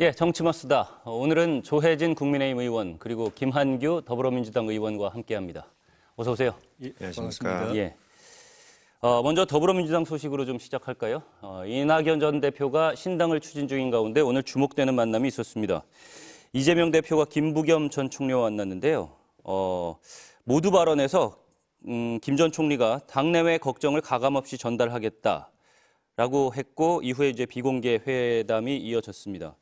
예, 정치머스다. 오늘은 조혜진 국민의힘 의원 그리고 김한규 더불어민주당 의원과 함께합니다. 어서 오세요. 예, 예 안녕하십니까. 예. 어, 먼저 더불어민주당 소식으로 좀 시작할까요? 어, 이낙연 전 대표가 신당을 추진 중인 가운데 오늘 주목되는 만남이 있었습니다. 이재명 대표가 김부겸 전 총리와 만났는데요. 어, 모두 발언에서 음, 김 전 총리가 당내외 걱정을 가감없이 전달하겠다라고 했고 이후에 이제 비공개 회담이 이어졌습니다.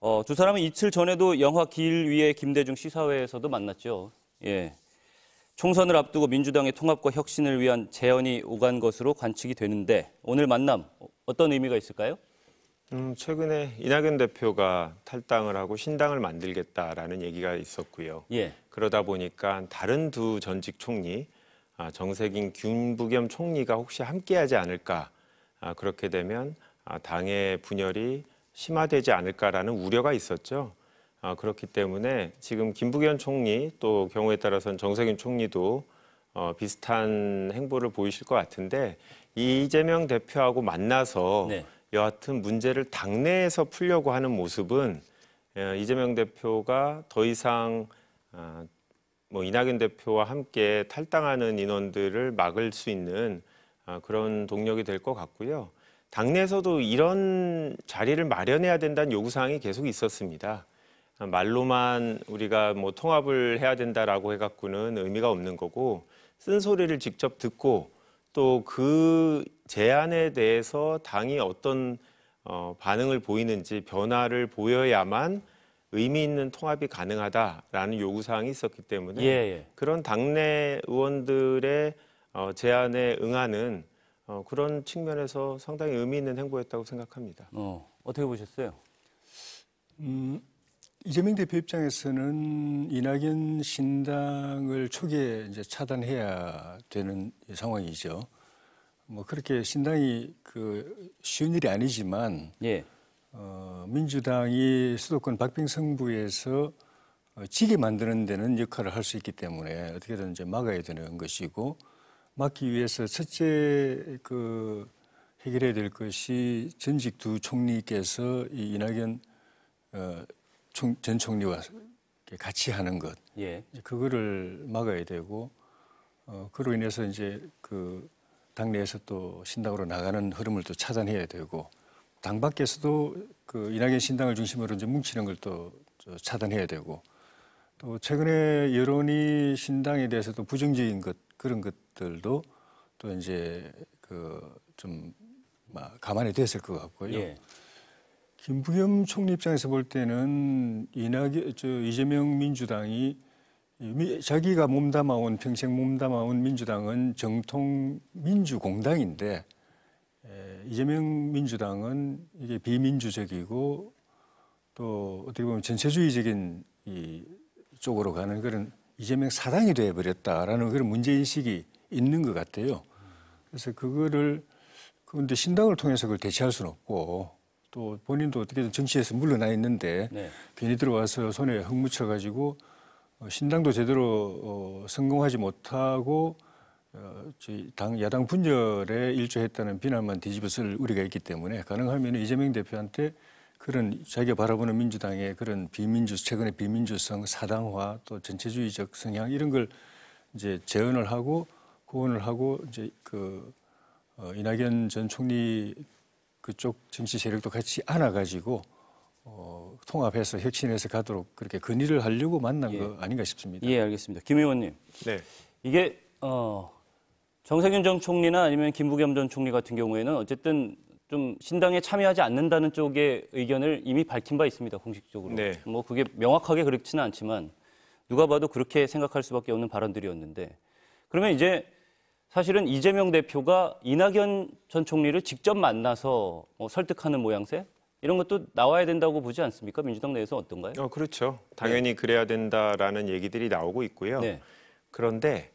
어, 두 사람은 이틀 전에도 영화 길 위의 김대중 시사회에서도 만났죠. 예. 총선을 앞두고 민주당의 통합과 혁신을 위한 재연이 오간 것으로 관측이 되는데 오늘 만남 어떤 의미가 있을까요? 음, 최근에 이낙연 대표가 탈당을 하고 신당을 만들겠다라는 얘기가 있었고요. 예. 그러다 보니까 다른 두 전직 총리, 아, 정세균, 김부겸 총리가 혹시 함께하지 않을까. 아, 그렇게 되면 아, 당의 분열이 심화되지 않을까라는 우려가 있었죠. 아, 그렇기 때문에 지금 김부겸 총리 또 경우에 따라서는 정세균 총리도 어, 비슷한 행보를 보이실 것 같은데 이재명 대표하고 만나서 네. 여하튼 문제를 당내에서 풀려고 하는 모습은 예, 이재명 대표가 더 이상 아, 뭐 이낙연 대표와 함께 탈당하는 인원들을 막을 수 있는 아, 그런 동력이 될 것 같고요. 당내에서도 이런 자리를 마련해야 된다는 요구사항이 계속 있었습니다. 말로만 우리가 뭐 통합을 해야 된다라고 해갖고는 의미가 없는 거고 쓴소리를 직접 듣고 또 그 제안에 대해서 당이 어떤 어, 반응을 보이는지 변화를 보여야만 의미 있는 통합이 가능하다라는 요구사항이 있었기 때문에 예, 예. 그런 당내 의원들의 어, 제안에 응하는 어, 그런 측면에서 상당히 의미 있는 행보였다고 생각합니다. 어, 어떻게 보셨어요? 음, 이재명 대표 입장에서는 이낙연 신당을 초기에 이제 차단해야 되는 상황이죠. 뭐 그렇게 신당이 그 쉬운 일이 아니지만 예. 어, 민주당이 수도권 박빙성부에서 어, 지게 만드는 데는 역할을 할 수 있기 때문에 어떻게든 이제 막아야 되는 것이고 막기 위해서 첫째 그 해결해야 될 것이 전직 두 총리께서 이 이낙연 어, 총, 전 총리와 같이 하는 것, 예. 그거를 막아야 되고 어, 그로 인해서 이제 그 당내에서 또 신당으로 나가는 흐름을 또 차단해야 되고 당 밖에서도 그 이낙연 신당을 중심으로 이제 뭉치는 걸 또 차단해야 되고 또 최근에 여론이 신당에 대해서도 부정적인 것 그런 것 것들도 또 이제 그좀 가만히 됐을 것 같고요. 예. 김부겸 총리 입장에서 볼 때는 이낙연, 저 이재명 민주당이 자기가 몸담아온 평생 몸담아온 민주당은 정통 민주공당인데 이재명 민주당은 이게 비민주적이고 또 어떻게 보면 전체주의적인 이 쪽으로 가는 그런 이재명 사당이 돼버렸다라는 그런 문제 인식이 있는 것 같아요. 그래서 그거를 그런데 신당을 통해서 그걸 대체할 수는 없고 또 본인도 어떻게든 정치에서 물러나 있는데 네. 괜히 들어와서 손에 흙 묻혀가지고 어, 신당도 제대로 어, 성공하지 못하고 어, 저희 당 야당 분열에 일조했다는 비난만 뒤집어쓸 우리가 있기 때문에 가능하면 이재명 대표한테 그런 자기가 바라보는 민주당의 그런 비민주 최근의 비민주성 사당화 또 전체주의적 성향 이런 걸 이제 재현을 하고 고원을 하고 이제 그 어, 이낙연 전 총리 그쪽 정치 세력도 같이 안아가지고 어, 통합해서 혁신해서 가도록 그렇게 건의를 하려고 만난 예. 거 아닌가 싶습니다. 예, 알겠습니다. 김 의원님. 네. 이게 어, 정세균 전 총리나 아니면 김부겸 전 총리 같은 경우에는 어쨌든 좀 신당에 참여하지 않는다는 쪽의 의견을 이미 밝힌 바 있습니다 공식적으로. 네. 뭐 그게 명확하게 그렇지는 않지만 누가 봐도 그렇게 생각할 수밖에 없는 발언들이었는데 그러면 이제 사실은 이재명 대표가 이낙연 전 총리를 직접 만나서 뭐 설득하는 모양새 이런 것도 나와야 된다고 보지 않습니까? 민주당 내에서 어떤가요? 어, 그렇죠. 네. 당연히 네. 그래야 된다라는 얘기들이 나오고 있고요. 네. 그런데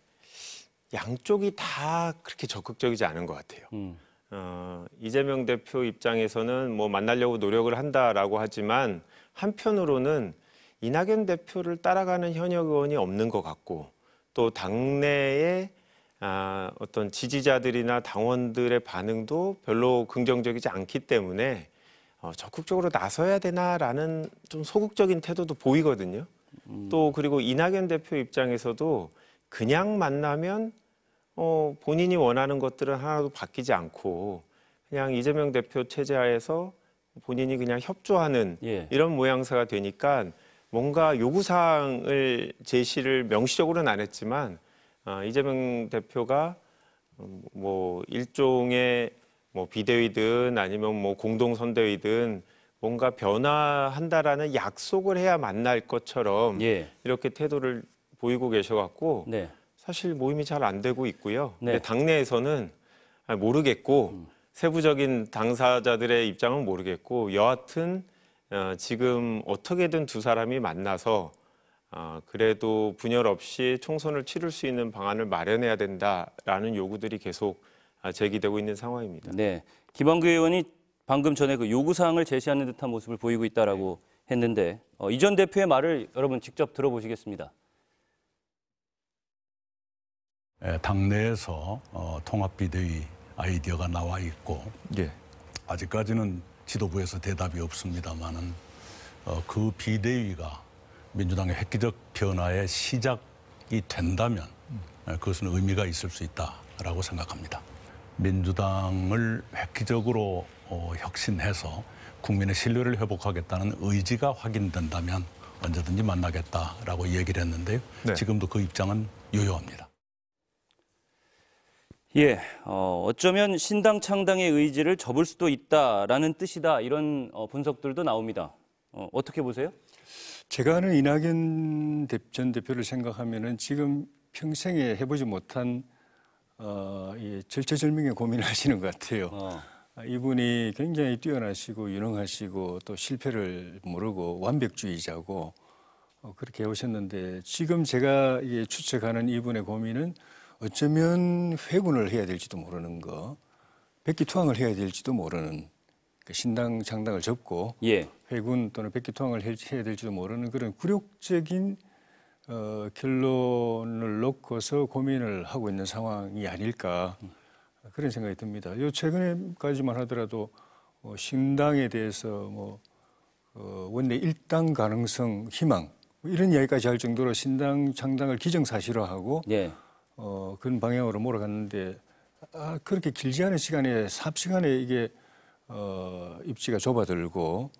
양쪽이 다 그렇게 적극적이지 않은 것 같아요. 음. 어, 이재명 대표 입장에서는 뭐 만나려고 노력을 한다라고 하지만 한편으로는 이낙연 대표를 따라가는 현역 의원이 없는 것 같고 또 당내에 아, 어떤 지지자들이나 당원들의 반응도 별로 긍정적이지 않기 때문에 어, 적극적으로 나서야 되나라는 좀 소극적인 태도도 보이거든요. 음. 또 그리고 이낙연 대표 입장에서도 그냥 만나면 어, 본인이 원하는 것들은 하나도 바뀌지 않고 그냥 이재명 대표 체제하에서 본인이 그냥 협조하는 예. 이런 모양새가 되니까 뭔가 요구사항을 제시를 명시적으로는 안 했지만 어, 이재명 대표가 음, 뭐 일종의 뭐 비대위든 아니면 뭐 공동 선대위든 뭔가 변화한다라는 약속을 해야 만날 것처럼 예. 이렇게 태도를 보이고 계셔갖고 네. 사실 모임이 잘 안 되고 있고요. 네. 근데 당내에서는 아, 모르겠고 음. 세부적인 당사자들의 입장은 모르겠고 여하튼 어, 지금 어떻게든 두 사람이 만나서 어, 그래도 분열 없이 총선을 치를 수 있는 방안을 마련해야 된다라는 요구들이 계속 아, 제기되고 있는 상황입니다. 네, 김원규 의원이 방금 전에 그 요구 사항을 제시하는 듯한 모습을 보이고 있다라고 네. 했는데 어, 이전 대표의 말을 여러분 직접 들어보시겠습니다. 네, 당내에서 어, 통합 비대위 아이디어가 나와 있고 네. 아직까지는 지도부에서 대답이 없습니다만은 어, 그 비대위가 민주당의 획기적 변화의 시작이 된다면 예, 그것은 의미가 있을 수 있다라고 생각합니다. 민주당을 획기적으로 어, 혁신해서 국민의 신뢰를 회복하겠다는 의지가 확인된다면 언제든지 만나겠다라고 얘기를 했는데요. 네. 지금도 그 입장은 유효합니다. 예, 어, 어쩌면 신당 창당의 의지를 접을 수도 있다라는 뜻이다 이런 어, 분석들도 나옵니다. 어, 어떻게 보세요? 제가 아는 이낙연 전 대표를 생각하면은 지금 평생에 해보지 못한 어, 예, 절체절명의 고민을 하시는 것 같아요. 어. 아, 이분이 굉장히 뛰어나시고 유능하시고 또 실패를 모르고 완벽주의자고 어, 그렇게 해 오셨는데 지금 제가 예, 추측하는 이분의 고민은 어쩌면 회군을 해야 될지도 모르는 거, 백기투항을 해야 될지도 모르는 그 신당 장당을 접고 예. 해군 또는 백기통항을 해야 될지도 모르는 그런 굴욕적인 어, 결론을 놓고서 고민을 하고 있는 상황이 아닐까 그런 생각이 듭니다. 요 최근까지만 에 하더라도 어, 신당에 대해서 뭐 어, 원내 일당 가능성 희망 뭐 이런 이야기까지 할 정도로 신당 창당을 기정사실화하고 예. 어, 그런 방향으로 몰아갔는데 아, 그렇게 길지 않은 시간에 삽시간에 이게 어, 입지가 좁아들고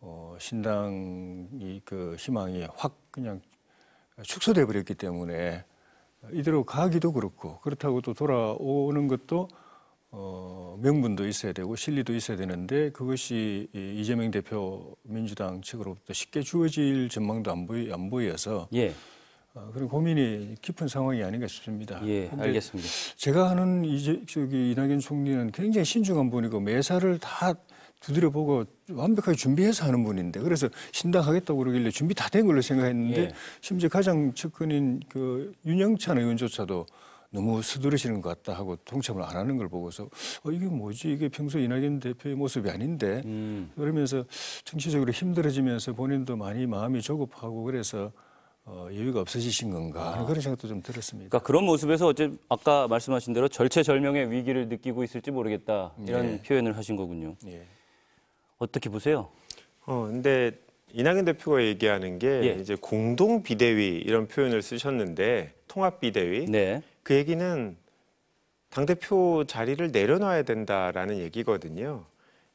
어, 신당이 그 희망이 확 그냥 축소돼 버렸기 때문에 이대로 가기도 그렇고 그렇다고 또 돌아오는 것도 어, 명분도 있어야 되고 실리도 있어야 되는데 그것이 이재명 대표 민주당 측으로부터 쉽게 주어질 전망도 안, 보이, 안 보여서 예. 어, 그런 고민이 깊은 상황이 아닌가 싶습니다. 예, 알겠습니다. 제가 하는 이제 저기 이낙연 총리는 굉장히 신중한 분이고 매사를 다 두드려보고 완벽하게 준비해서 하는 분인데 그래서 신당 하겠다고 그러길래 준비 다 된 걸로 생각했는데 예. 심지어 가장 측근인 그 윤영찬 의원조차도 너무 서두르시는 것 같다 하고 동참을 안 하는 걸 보고서 어, 이게 뭐지 이게 평소 이낙연 대표의 모습이 아닌데 음. 그러면서 정치적으로 힘들어지면서 본인도 많이 마음이 조급하고 그래서 어, 여유가 없어지신 건가 하는 아. 그런 생각도 좀 들었습니다. 그러니까 그런 모습에서 어째 아까 말씀하신 대로 절체절명의 위기를 느끼고 있을지 모르겠다 이런 예. 표현을 하신 거군요. 예. 어떻게 보세요? 어, 근데 이낙연 대표가 얘기하는 게 예. 이제 공동 비대위 이런 표현을 쓰셨는데 통합 비대위 네. 그 얘기는 당 대표 자리를 내려놔야 된다라는 얘기거든요.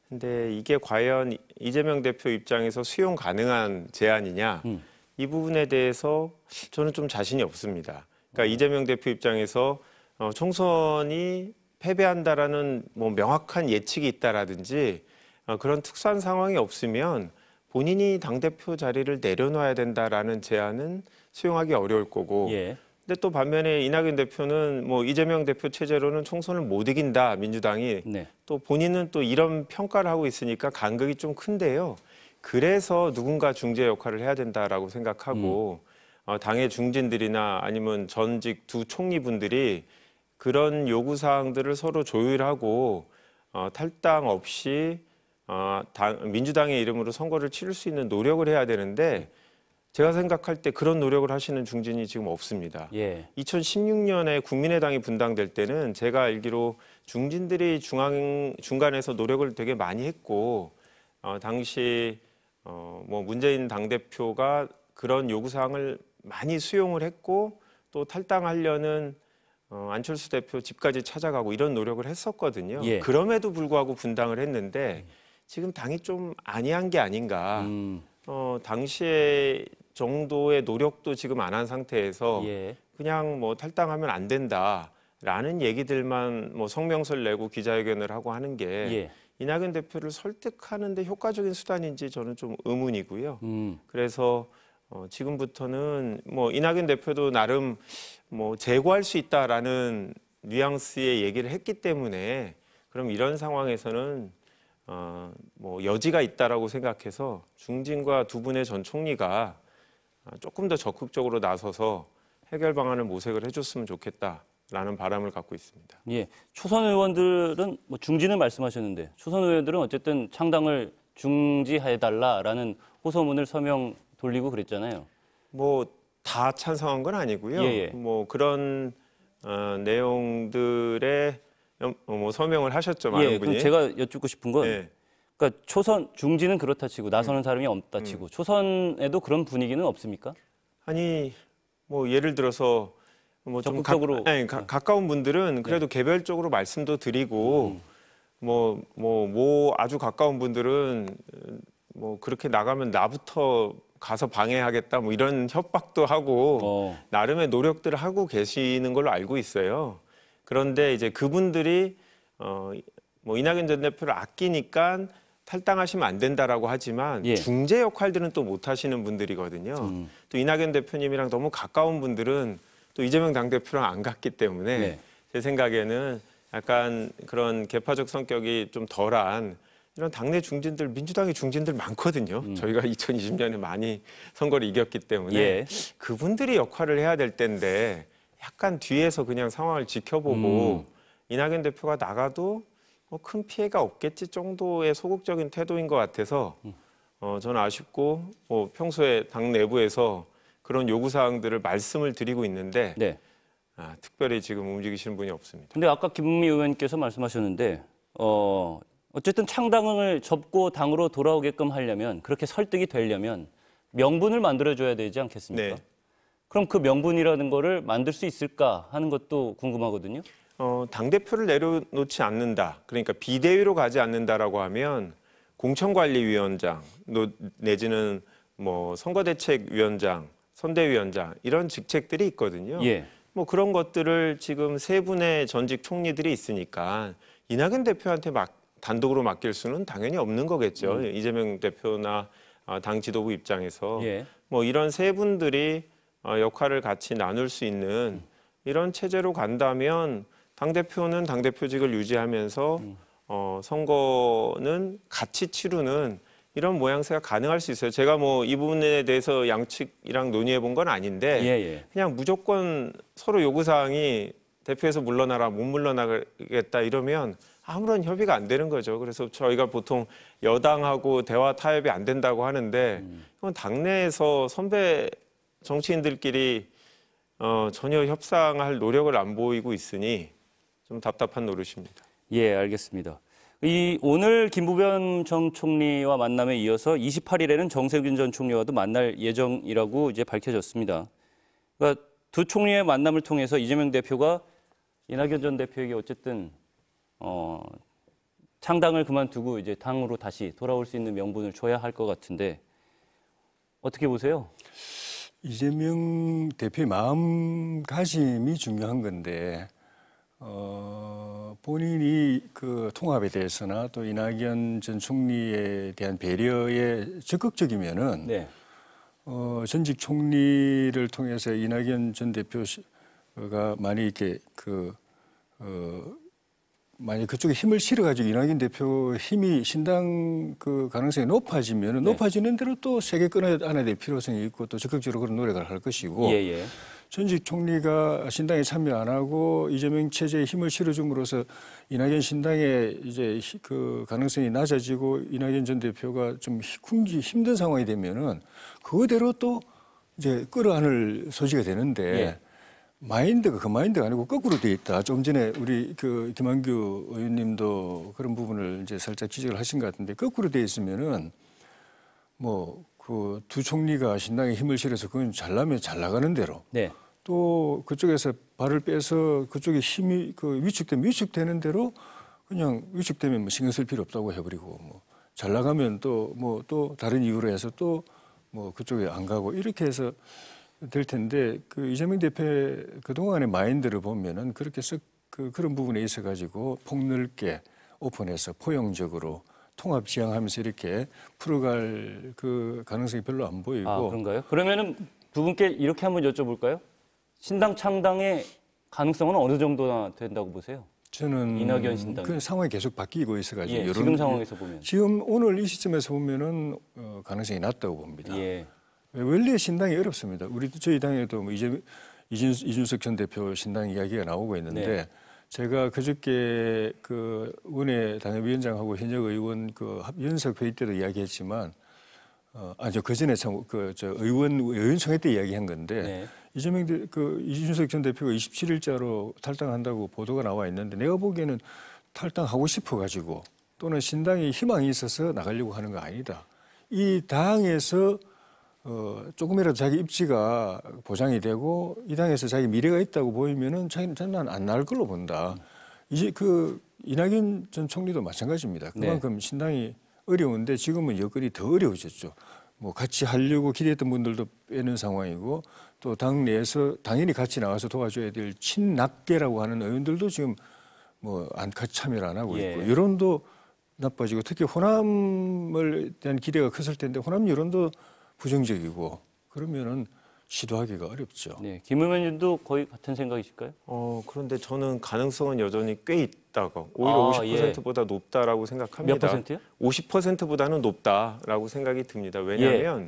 근데 이게 과연 이재명 대표 입장에서 수용 가능한 제안이냐 음. 이 부분에 대해서 저는 좀 자신이 없습니다. 그러니까 음. 이재명 대표 입장에서 어, 총선이 패배한다라는 뭐 명확한 예측이 있다라든지 어, 그런 특수한 상황이 없으면 본인이 당대표 자리를 내려놔야 된다라는 제안은 수용하기 어려울 거고 예. 근데 또 반면에 이낙연 대표는 뭐 이재명 대표 체제로는 총선을 못 이긴다 민주당이 네. 또 본인은 또 이런 평가를 하고 있으니까 간극이 좀 큰데요. 그래서 누군가 중재 역할을 해야 된다라고 생각하고 음. 어, 당의 중진들이나 아니면 전직 두 총리분들이 그런 요구 사항들을 서로 조율하고 어, 탈당 없이 어, 당, 민주당의 이름으로 선거를 치를 수 있는 노력을 해야 되는데 제가 생각할 때 그런 노력을 하시는 중진이 지금 없습니다. 예. 2016년에 국민의당이 분당될 때는 제가 알기로 중진들이 중앙 중간에서 노력을 되게 많이 했고 어, 당시 어, 뭐 문재인 당 대표가 그런 요구 사항을 많이 수용을 했고 또 탈당하려는 어, 안철수 대표 집까지 찾아가고 이런 노력을 했었거든요. 예. 그럼에도 불구하고 분당을 했는데. 음. 지금 당이 좀 안이한 게 아닌가. 음. 어, 당시에 정도의 노력도 지금 안 한 상태에서 예. 그냥 뭐 탈당하면 안 된다라는 얘기들만 뭐 성명서를 내고 기자회견을 하고 하는 게 예. 이낙연 대표를 설득하는 데 효과적인 수단인지 저는 좀 의문이고요. 음. 그래서 어, 지금부터는 뭐 이낙연 대표도 나름 뭐 제고할 수 있다라는 뉘앙스의 얘기를 했기 때문에 그럼 이런 상황에서는 어, 뭐 여지가 있다라고 생각해서 중진과 두 분의 전 총리가 어, 조금 더 적극적으로 나서서 해결 방안을 모색을 해줬으면 좋겠다. 라는 바람을 갖고 있습니다. 예, 초선 의원들은 뭐 중지는 말씀하셨는데 초선 의원들은 어쨌든 창당을 중지해달라라는 호소문을 서명 돌리고 그랬잖아요. 뭐 다 찬성한 건 아니고요. 예예. 예. 뭐 그런 어, 내용들의 어, 뭐 서명을 하셨죠, 많은 예, 분이. 제가 여쭙고 싶은 건 예. 그러니까 초선 중지는 그렇다 치고 나서는 음. 사람이 없다 음. 치고 음. 초선에도 그런 분위기는 없습니까? 아니 뭐 예를 들어서 뭐 적극적으로 가, 아니, 가, 네. 까운 분들은 그래도 네. 개별적으로 말씀도 드리고 뭐뭐뭐 음. 뭐, 뭐, 뭐 아주 가까운 분들은 뭐 그렇게 나가면 나부터 가서 방해하겠다 뭐 이런 협박도 하고 어. 나름의 노력들을 하고 계시는 걸로 알고 있어요. 그런데 이제 그분들이 어, 뭐 이낙연 전 대표를 아끼니까 탈당하시면 안 된다라고 하지만 예. 중재 역할들은 또 못 하시는 분들이거든요. 음. 또 이낙연 대표님이랑 너무 가까운 분들은 또 이재명 당대표랑 안 갔기 때문에 네. 제 생각에는 약간 그런 개파적 성격이 좀 덜한 이런 당내 중진들 민주당의 중진들 많거든요. 음. 저희가 2020년에 많이 선거를 이겼기 때문에 예. 그분들이 역할을 해야 될 텐데 약간 뒤에서 그냥 상황을 지켜보고 음. 이낙연 대표가 나가도 뭐큰 피해가 없겠지 정도의 소극적인 태도인 것 같아서 어, 저는 아쉽고 뭐 평소에 당 내부에서 그런 요구 사항들을 말씀을 드리고 있는데 네. 아, 특별히 지금 움직이시는 분이 없습니다. 근데 아까 김미 의원께서 말씀하셨는데 어, 어쨌든 창당을 접고 당으로 돌아오게끔 하려면 그렇게 설득이 되려면 명분을 만들어줘야 되지 않겠습니까? 네. 그럼 그 명분이라는 거를 만들 수 있을까 하는 것도 궁금하거든요. 어, 당대표를 내려놓지 않는다. 그러니까 비대위로 가지 않는다라고 하면 공천관리위원장 내지는 뭐 선거대책위원장, 선대위원장 이런 직책들이 있거든요. 예. 뭐 그런 것들을 지금 세 분의 전직 총리들이 있으니까 이낙연 대표한테 막 단독으로 맡길 수는 당연히 없는 거겠죠. 음. 이재명 대표나 아, 당 지도부 입장에서 예. 뭐 이런 세 분들이 어, 역할을 같이 나눌 수 있는 이런 체제로 간다면 당대표는 당대표직을 유지하면서 어, 선거는 같이 치르는 이런 모양새가 가능할 수 있어요. 제가 뭐 이 부분에 대해서 양측이랑 논의해 본 건 아닌데 예, 예. 그냥 무조건 서로 요구사항이 대표에서 물러나라 못 물러나겠다 이러면 아무런 협의가 안 되는 거죠. 그래서 저희가 보통 여당하고 대화 타협이 안 된다고 하는데 이건 음. 당내에서 선배 정치인들끼리 어, 전혀 협상할 노력을 안 보이고 있으니 좀 답답한 노릇입니다. 예, 알겠습니다. 이 오늘 김부겸 전 총리와 만남에 이어서 28일에는 정세균 전 총리와도 만날 예정이라고 이제 밝혀졌습니다. 그러니까 두 총리의 만남을 통해서 이재명 대표가 이낙연 전 대표에게 어쨌든 어, 창당을 그만두고 이제 당으로 다시 돌아올 수 있는 명분을 줘야 할 것 같은데 어떻게 보세요? 이재명 대표의 마음가짐이 중요한 건데 어, 본인이 그 통합에 대해서나 또 이낙연 전 총리에 대한 배려에 적극적이면은 네. 어, 전직 총리를 통해서 이낙연 전 대표가 많이 이렇게 그 어, 만약 그쪽에 힘을 실어가지고 이낙연 대표 힘이 신당 그 가능성이 높아지면 네. 높아지는 대로 또세계 끊어 안아야 될 필요성이 있고 또 적극적으로 그런 노력을 할 것이고 예, 예. 전직 총리가 신당에 참여 안 하고 이재명 체제에 힘을 실어줌으로써 이낙연 신당의 이제 그 가능성이 낮아지고 이낙연 전 대표가 좀 흉지 힘든 상황이 되면은 그대로 또 이제 끌어안을 소지가 되는데 예. 마인드가 그 마인드가 아니고 거꾸로 돼 있다. 좀 전에 우리 그 김한규 의원님도 그런 부분을 이제 살짝 지적을 하신 것 같은데 거꾸로 돼 있으면은 뭐 그 두 총리가 신당에 힘을 실어서 그건 잘나면 잘 나가는 대로 네. 또 그쪽에서 발을 빼서 그쪽에 힘이 그 위축되면 위축되는 대로 그냥 위축되면 뭐 신경 쓸 필요 없다고 해버리고 뭐 잘 나가면 또 뭐또 뭐 또 다른 이유로 해서 또 뭐 그쪽에 안 가고 이렇게 해서 될 텐데 그 이재명 대표 그동안의 마인드를 보면은 그렇게 썩 그, 그런 부분에 있어 가지고 폭넓게 오픈해서 포용적으로 통합 지향하면서 이렇게 풀어갈 그 가능성이 별로 안 보이고 아, 그런가요? 그러면은 두 분께 이렇게 한번 여쭤볼까요? 신당 창당의 가능성은 어느 정도나 된다고 보세요? 저는 이낙연 신당 그 상황이 계속 바뀌고 있어가지고 예, 지금 상황에서 보면 지금 오늘 이 시점에서 보면은 어, 가능성이 낮다고 봅니다. 예. 원래 네, 신당이 어렵습니다. 우리 저희 당에도 뭐 이제 이준, 석전 대표 신당 이야기가 나오고 있는데 네. 제가 그저께 그 원외 당협위원장하고 현역 의원 그 연석 회의 때도 이야기했지만 어, 아니그 전에 그저 의원 의원총회 때 이야기한 건데 네. 이재명 대, 그 이준석 전 대표가 27일자로 탈당한다고 보도가 나와 있는데 내가 보기에는 탈당하고 싶어 가지고 또는 신당에 희망이 있어서 나가려고 하는 거 아니다. 이 당에서 어, 조금이라도 자기 입지가 보장이 되고 이 당에서 자기 미래가 있다고 보이면은 자기는 전난 안 날 걸로 본다. 이제 그 이낙연 전 총리도 마찬가지입니다. 네. 그만큼 네. 신당이 어려운데 지금은 여건이 더 어려워졌죠. 뭐 같이 하려고 기대했던 분들도 빼는 상황이고 또 당내에서 당연히 같이 나와서 도와줘야 될 친낙계라고 하는 의원들도 지금 뭐 안 같이 참여를 안 하고 예. 있고 예. 여론도 나빠지고 특히 호남을 대한 기대가 컸을 텐데 호남 여론도 부정적이고 그러면은 시도하기가 어렵죠. 네, 김의원 님도 거의 같은 생각이실까요? 어, 그런데 저는 가능성은 여전히 꽤 있다고. 오히려 아, 50%보다 예. 높다라고 생각합니다. 몇 퍼센트요? 50%보다는 높다라고 생각이 듭니다. 왜냐하면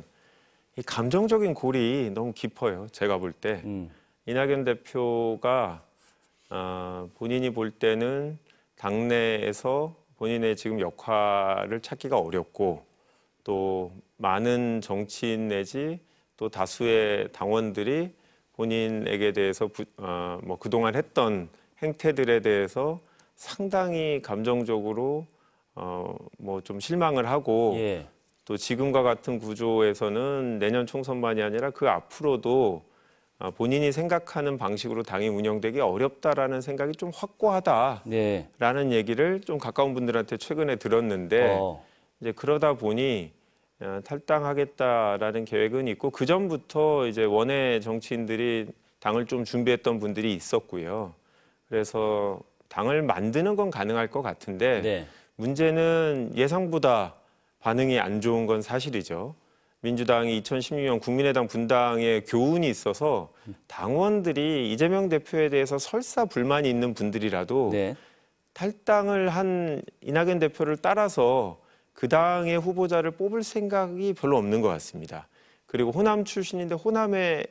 예. 이 감정적인 골이 너무 깊어요. 제가 볼 때. 음. 이낙연 대표가 어, 본인이 볼 때는 당내에서 본인의 지금 역할을 찾기가 어렵고 또 많은 정치인 내지 또 다수의 당원들이 본인에게 대해서 부, 어, 뭐 그동안 했던 행태들에 대해서 상당히 감정적으로 어, 뭐 좀 실망을 하고 예. 또 지금과 같은 구조에서는 내년 총선만이 아니라 그 앞으로도 어, 본인이 생각하는 방식으로 당이 운영되기 어렵다라는 생각이 좀 확고하다라는 네. 얘기를 좀 가까운 분들한테 최근에 들었는데 어. 이제 그러다 보니 탈당하겠다라는 계획은 있고 그 전부터 이제 원외 정치인들이 당을 좀 준비했던 분들이 있었고요. 그래서 당을 만드는 건 가능할 것 같은데 네. 문제는 예상보다 반응이 안 좋은 건 사실이죠. 민주당이 2016년 국민의당 분당에 교훈이 있어서 당원들이 이재명 대표에 대해서 설사 불만이 있는 분들이라도 네. 탈당을 한 이낙연 대표를 따라서 그 당의 후보자를 뽑을 생각이 별로 없는 것 같습니다. 그리고 호남 출신인데 호남의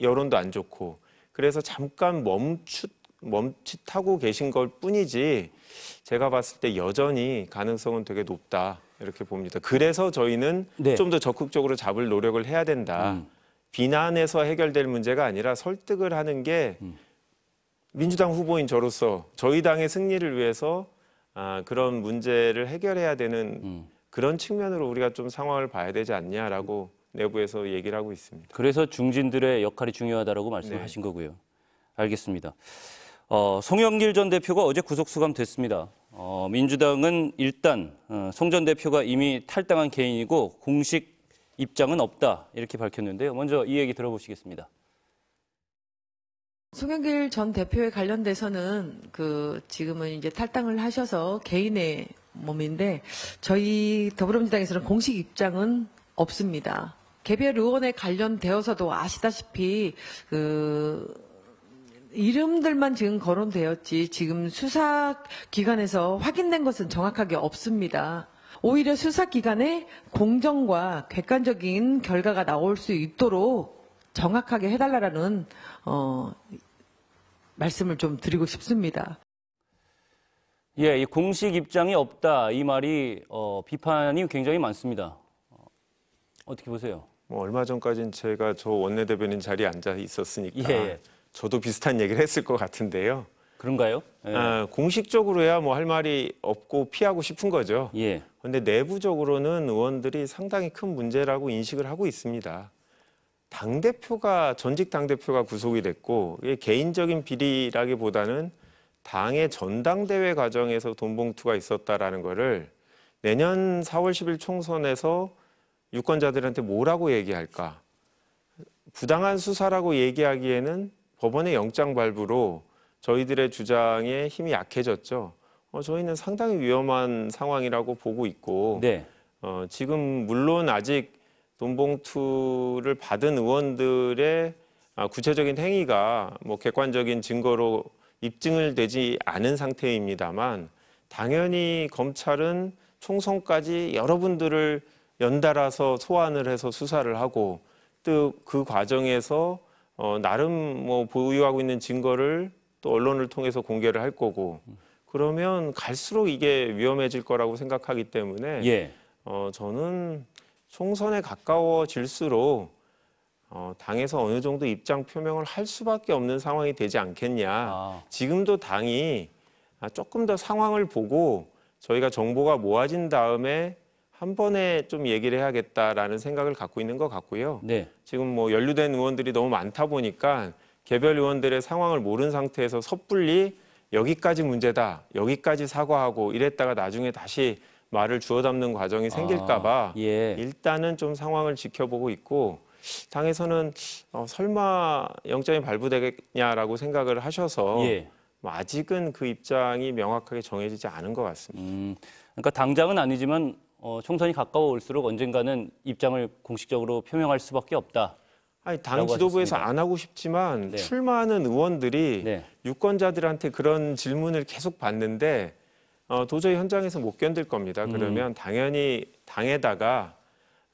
여론도 안 좋고 그래서 잠깐 멈추, 멈칫하고 계신 걸 뿐이지 제가 봤을 때 여전히 가능성은 되게 높다 이렇게 봅니다. 그래서 저희는 네. 좀더 적극적으로 잡을 노력을 해야 된다. 음. 비난에서 해결될 문제가 아니라 설득을 하는 게 음. 민주당 후보인 저로서 저희 당의 승리를 위해서 아, 그런 문제를 해결해야 되는 음. 그런 측면으로 우리가 좀 상황을 봐야 되지 않냐라고 내부에서 얘기를 하고 있습니다. 그래서 중진들의 역할이 중요하다라고 말씀하신 네. 거고요. 알겠습니다. 어, 송영길 전 대표가 어제 구속 수감됐습니다. 어, 민주당은 일단 어, 송전 대표가 이미 탈당한 개인이고 공식 입장은 없다 이렇게 밝혔는데요. 먼저 이 얘기 들어보시겠습니다. 송영길 전 대표에 관련돼서는 그 지금은 이제 탈당을 하셔서 개인의 몸인데 저희 더불어민주당에서는 공식 입장은 없습니다. 개별 의원에 관련되어서도 아시다시피 그 이름들만 지금 거론되었지 지금 수사 기관에서 확인된 것은 정확하게 없습니다. 오히려 수사 기관에 공정과 객관적인 결과가 나올 수 있도록 정확하게 해달라라는 어, 말씀을 좀 드리고 싶습니다. 예, 공식 입장이 없다 이 말이 어, 비판이 굉장히 많습니다. 어, 어떻게 보세요? 뭐 얼마 전까지는 제가 저 원내대변인 자리에 앉아 있었으니까 예. 저도 비슷한 얘기를 했을 것 같은데요. 그런가요? 예. 아, 공식적으로야 뭐 할 말이 없고 피하고 싶은 거죠. 예. 그데 내부적으로는 의원들이 상당히 큰 문제라고 인식을 하고 있습니다. 당 대표가 전직 당 대표가 구속이 됐고 개인적인 비리라기보다는 당의 전당대회 과정에서 돈봉투가 있었다라는 거를 내년 4월 10일 총선에서 유권자들한테 뭐라고 얘기할까? 부당한 수사라고 얘기하기에는 법원의 영장 발부로 저희들의 주장에 힘이 약해졌죠. 어, 저희는 상당히 위험한 상황이라고 보고 있고 네. 어, 지금 물론 아직 돈봉투를 받은 의원들의 아, 구체적인 행위가 뭐 객관적인 증거로 입증을 되지 않은 상태입니다만 당연히 검찰은 총선까지 여러분들을 연달아서 소환을 해서 수사를 하고 또 그 과정에서 어, 나름 뭐 보유하고 있는 증거를 또 언론을 통해서 공개를 할 거고 그러면 갈수록 이게 위험해질 거라고 생각하기 때문에 예. 어, 저는 총선에 가까워질수록 어, 당에서 어느 정도 입장 표명을 할 수밖에 없는 상황이 되지 않겠냐. 아. 지금도 당이 아, 조금 더 상황을 보고 저희가 정보가 모아진 다음에 한 번에 좀 얘기를 해야겠다라는 생각을 갖고 있는 것 같고요. 네. 지금 뭐 연루된 의원들이 너무 많다 보니까 개별 의원들의 상황을 모른 상태에서 섣불리 여기까지 문제다, 여기까지 사과하고 이랬다가 나중에 다시 말을 주워 담는 과정이 아, 생길까봐 아, 예. 일단은 좀 상황을 지켜보고 있고 당에서는 어, 설마 영장이 발부되겠냐라고 생각을 하셔서 예. 뭐 아직은 그 입장이 명확하게 정해지지 않은 것 같습니다. 음, 그러니까 당장은 아니지만 어, 총선이 가까워 올수록 언젠가는 입장을 공식적으로 표명할 수밖에 없다. 아니 당 지도부에서 하셨습니다. 안 하고 싶지만 네. 출마하는 의원들이 네. 유권자들한테 그런 질문을 계속 받는데 어, 도저히 현장에서 못 견딜 겁니다. 음. 그러면 음. 당연히 당에다가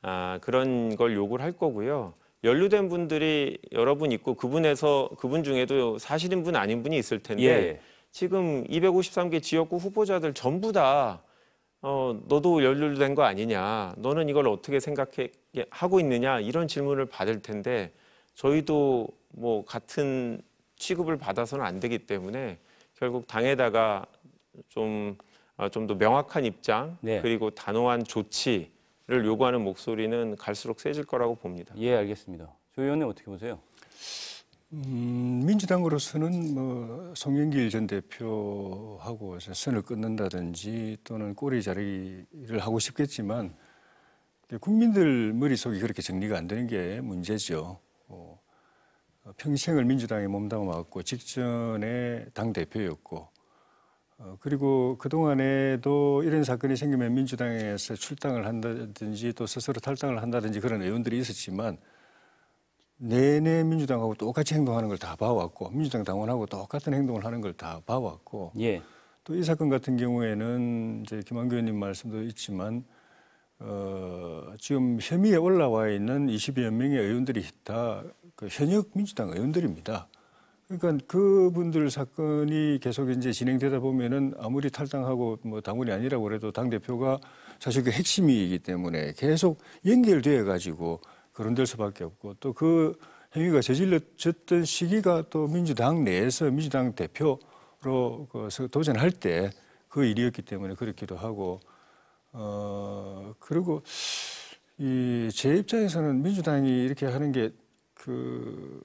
아, 그런 걸 요구를 할 거고요. 연루된 분들이 여러 분 있고 그분에서 그분 중에도 사실인 분 아닌 분이 있을 텐데 예. 지금 253개 지역구 후보자들 전부 다 어, 너도 연루된 거 아니냐, 너는 이걸 어떻게 생각해 예, 하고 있느냐 이런 질문을 받을 텐데 저희도 뭐 같은 취급을 받아서는 안 되기 때문에 결국 당에다가 좀좀더 아, 명확한 입장 네. 그리고 단호한 조치를 요구하는 목소리는 갈수록 세질 거라고 봅니다. 예, 알겠습니다. 조 의원님 어떻게 보세요? 음, 민주당으로서는 뭐 송영길 전 대표하고 선을 끊는다든지 또는 꼬리 자르를 하고 싶겠지만 국민들 머릿속이 그렇게 정리가 안 되는 게 문제죠. 어, 평생을 민주당에 몸담아 왔고 직전에 당 대표였고 어, 그리고 그동안에도 이런 사건이 생기면 민주당에서 출당을 한다든지 또 스스로 탈당을 한다든지 그런 의원들이 있었지만 내내 민주당하고 똑같이 행동하는 걸 다 봐왔고 민주당 당원하고 똑같은 행동을 하는 걸 다 봐왔고 예. 또이 사건 같은 경우에는 이제 김한규 의원님 말씀도 있지만 어, 지금 혐의에 올라와 있는 20여 명의 의원들이 다그 현역 민주당 의원들입니다. 그러니까 그분들 사건이 계속 이제 진행되다 보면은 아무리 탈당하고 뭐 당원이 아니라고 그래도 당 대표가 사실 그 핵심이기 때문에 계속 연결돼 가지고 그런 될 수밖에 없고 또 그 행위가 저질렀던 시기가 또 민주당 내에서 민주당 대표로 그 도전할 때 그 일이었기 때문에 그렇기도 하고 어 그리고 이 제 입장에서는 민주당이 이렇게 하는 게그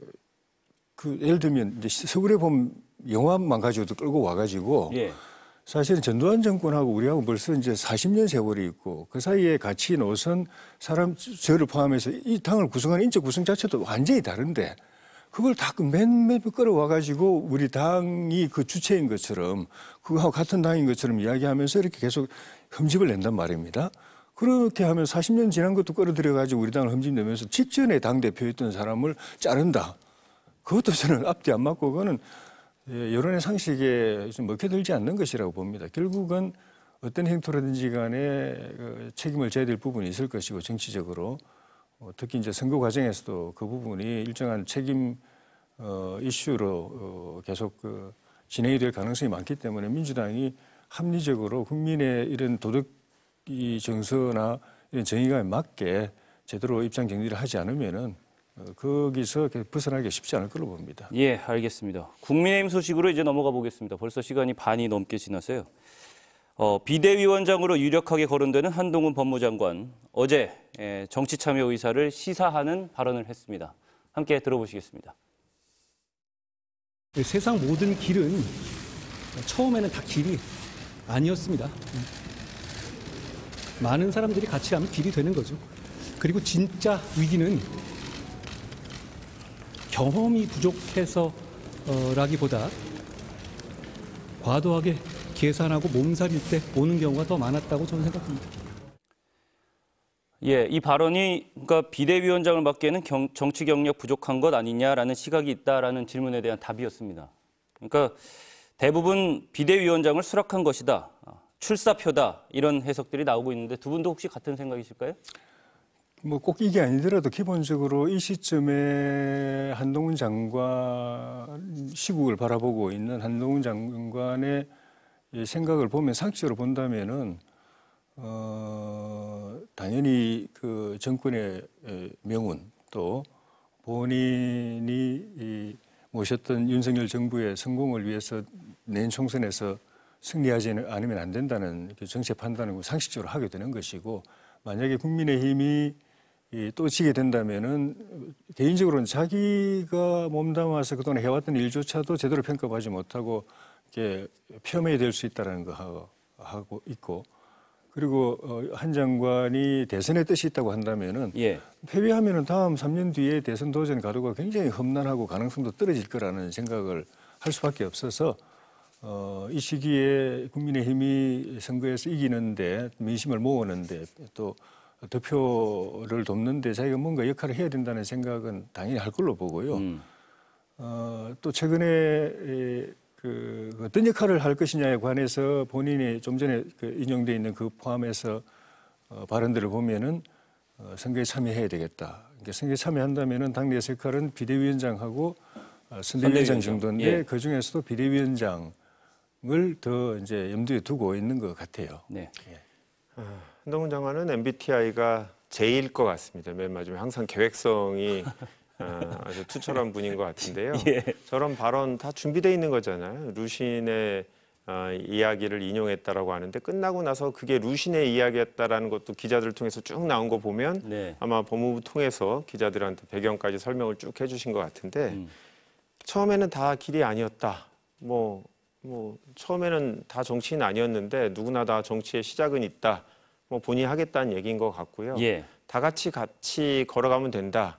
그 예를 들면 이제 서울에 보면 영화만 가지고도 끌고 와가지고 예. 사실은 전두환 정권하고 우리하고 벌써 이제 40년 세월이 있고 그 사이에 같이 노선 사람 저를 포함해서 이 당을 구성한 인적 구성 자체도 완전히 다른데 그걸 다맨맨 그 끌어와가지고 우리 당이 그 주체인 것처럼 그거하고 같은 당인 것처럼 이야기하면서 이렇게 계속 흠집을 낸단 말입니다. 그렇게 하면 40년 지난 것도 끌어들여가지고 우리 당을 흠집내면서 직전에 당대표였던 사람을 자른다. 그것도 저는 앞뒤 안 맞고 그거는 예, 여론의 상식에 좀 먹혀들지 않는 것이라고 봅니다. 결국은 어떤 행태라든지 간에 그 책임을 져야 될 부분이 있을 것이고 정치적으로 어, 특히 이제 선거 과정에서도 그 부분이 일정한 책임 어, 이슈로 어, 계속 그 진행이 될 가능성이 많기 때문에 민주당이 합리적으로 국민의 이런 도덕 이 정서나 이런 정의감에 맞게 제대로 입장 정리를 하지 않으면은 어, 거기서 이렇게 벗어나기 쉽지 않을 걸로 봅니다. 예, 알겠습니다. 국민의힘 소식으로 이제 넘어가 보겠습니다. 벌써 시간이 반이 넘게 지났어요. 어, 비대위원장으로 유력하게 거론되는 한동훈 법무장관 어제 예, 정치 참여 의사를 시사하는 발언을 했습니다. 함께 들어보시겠습니다. 네, 세상 모든 길은 처음에는 다 길이 아니었습니다. 많은 사람들이 같이 가면 길이 되는 거죠. 그리고 진짜 위기는 경험이 부족해서라기보다 어, 과도하게 계산하고 몸살일 때 오는 경우가 더 많았다고 저는 생각합니다. 예, 이 발언이 그러니까 비대위원장을 맡기에는 경, 정치 경력 부족한 것 아니냐라는 시각이 있다라는 질문에 대한 답이었습니다. 그러니까 대부분 비대위원장을 수락한 것이다, 어, 출사표다 이런 해석들이 나오고 있는데 두 분도 혹시 같은 생각이실까요? 뭐꼭 이게 아니더라도 기본적으로 이 시점에 한동훈 장관 시국을 바라보고 있는 한동훈 장관의 생각을 보면 상식적으로 본다면은 어, 당연히 그 정권의 명운 또 본인이 이 모셨던 윤석열 정부의 성공을 위해서 내년 총선에서 승리하지 않으면 안 된다는 그 정책 판단을 상식적으로 하게 되는 것이고 만약에 국민의힘이 예, 또 지게 된다면은 개인적으로는 자기가 몸담아서 그동안 해왔던 일조차도 제대로 평가받지 못하고 이렇게 폄훼 될수 있다라는 거 하고, 하고 있고 그리고 어, 한 장관이 대선의 뜻이 있다고 한다면은 예. 패배하면은 다음 3년 뒤에 대선 도전 가도가 굉장히 험난하고 가능성도 떨어질 거라는 생각을 할 수밖에 없어서 어, 이 시기에 국민의힘이 선거에서 이기는데 민심을 모으는데 또 득표를 돕는데 자기가 뭔가 역할을 해야 된다는 생각은 당연히 할 걸로 보고요. 음. 어, 또 최근에 그 어떤 역할을 할 것이냐에 관해서 본인이 좀 전에 그 인용돼 있는 그 포함해서 어, 발언들을 보면은 어, 선거에 참여해야 되겠다. 그러니까 선거에 참여한다면은 당내에서 역할은 비대위원장하고 어, 선대위원장 정도인데 예. 그 중에서도 비대위원장을 더 이제 염두에 두고 있는 것 같아요. 네. 예. 아... 한동훈 장관은 MBTI가 J일 것 같습니다. 맨 마지막에 항상 계획성이 어, 아주 투철한 분인 것 같은데요. 예. 저런 발언 다준비되어 있는 거잖아요. 루신의 어, 이야기를 인용했다라고 하는데 끝나고 나서 그게 루신의 이야기였다라는 것도 기자들 통해서 쭉 나온 거 보면 네. 아마 법무부 통해서 기자들한테 배경까지 설명을 쭉 해주신 것 같은데 음. 처음에는 다 길이 아니었다. 뭐, 뭐 처음에는 다 정치인 아니었는데 누구나 다 정치의 시작은 있다. 뭐 본인이 하겠다는 얘기인 것 같고요. 예. 다 같이 같이 걸어가면 된다.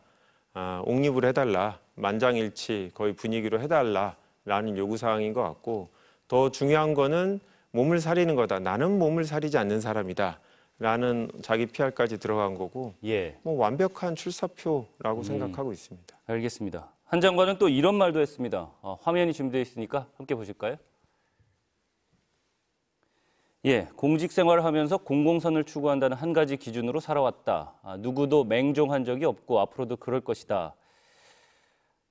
아, 옹립을 해달라. 만장일치 거의 분위기로 해달라라는 요구사항인 것 같고 더 중요한 거는 몸을 사리는 거다. 나는 몸을 사리지 않는 사람이다. 라는 자기 PR까지 들어간 거고 예. 뭐 완벽한 출사표라고 음, 생각하고 있습니다. 알겠습니다. 한 장관은 또 이런 말도 했습니다. 어, 화면이 준비되어 있으니까 함께 보실까요? 예, 공직 생활을 하면서 공공선을 추구한다는 한 가지 기준으로 살아왔다. 아, 누구도 맹종한 적이 없고 앞으로도 그럴 것이다.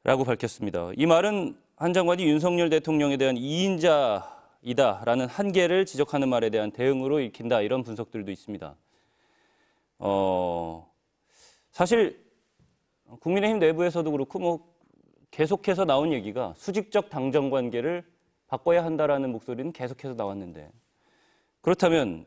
라고 밝혔습니다. 이 말은 한 장관이 윤석열 대통령에 대한 이인자이다라는 한계를 지적하는 말에 대한 대응으로 읽힌다 이런 분석들도 있습니다. 어, 사실 국민의힘 내부에서도 그렇고 뭐 계속해서 나온 얘기가 수직적 당정 관계를 바꿔야 한다라는 목소리는 계속해서 나왔는데 그렇다면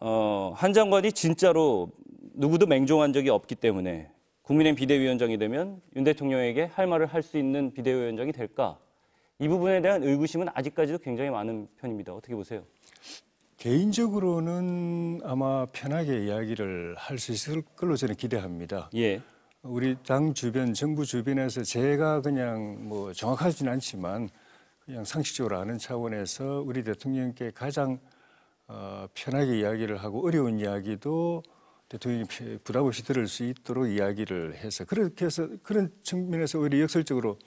어, 한 장관이 진짜로 누구도 맹종한 적이 없기 때문에 국민의 비대위원장이 되면 윤 대통령에게 할 말을 할 수 있는 비대위원장이 될까? 이 부분에 대한 의구심은 아직까지도 굉장히 많은 편입니다. 어떻게 보세요? 개인적으로는 아마 편하게 이야기를 할 수 있을 걸로 저는 기대합니다. 예. 우리 당 주변, 정부 주변에서 제가 그냥 뭐 정확하진 않지만 그냥 상식적으로 아는 차원에서 우리 대통령께 가장 어, 편하게 이야기를 하고 어려운 이야기도 대통령이 부담 없이 들을 수 있도록 이야기를 해서 그렇게 해서 그런 측면에서 오히려 역설적으로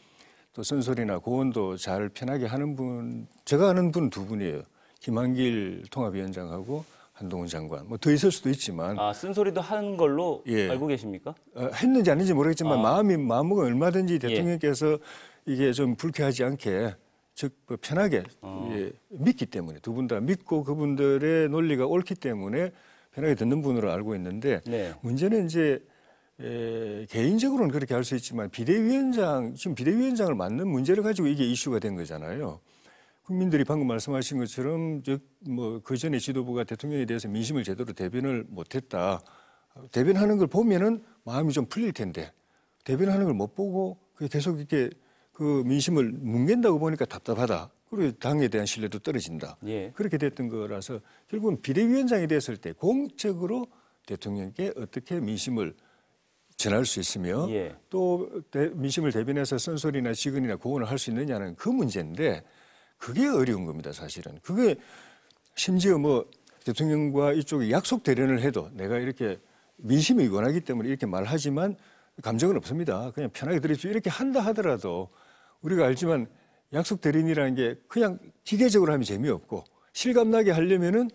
또 선솔이나 고원도 잘 편하게 하는 분 제가 아는 분 두 분이에요. 김한길 통합위원장하고 한동훈 장관. 뭐 더 있을 수도 있지만 아 쓴소리도 하는 걸로 예. 알고 계십니까? 어, 했는지 아닌지 모르겠지만 아. 마음이 마음은 얼마든지 예. 대통령께서 예. 이게 좀 불쾌하지 않게 즉 뭐 편하게 어. 예, 믿기 때문에 두 분 다 믿고 그분들의 논리가 옳기 때문에 편하게 듣는 분으로 알고 있는데 네. 문제는 이제 에, 개인적으로는 그렇게 할 수 있지만 비대위원장 지금 비대위원장을 맡는 문제를 가지고 이게 이슈가 된 거잖아요. 국민들이 방금 말씀하신 것처럼 즉뭐그 전에 지도부가 대통령에 대해서 민심을 제대로 대변을 못했다. 대변하는 걸 보면은 마음이 좀 풀릴 텐데 대변하는 걸 못 보고 계속 이렇게 그 민심을 뭉갠다고 보니까 답답하다. 그리고 당에 대한 신뢰도 떨어진다. 예. 그렇게 됐던 거라서 결국은 비대위원장이 됐을 때 공적으로 대통령께 어떻게 민심을 전할 수 있으며 예. 또 대, 민심을 대변해서 쓴소리나 지근이나 고언을 할 수 있느냐는 그 문제인데 그게 어려운 겁니다 사실은 그게 심지어 뭐 대통령과 이쪽에 약속 대련을 해도 내가 이렇게 민심이 원하기 때문에 이렇게 말하지만 감정은 없습니다 그냥 편하게 들으십시오 이렇게 한다 하더라도 우리가 알지만 약속 대리인이라는 게 그냥 기계적으로 하면 재미없고 실감나게 하려면은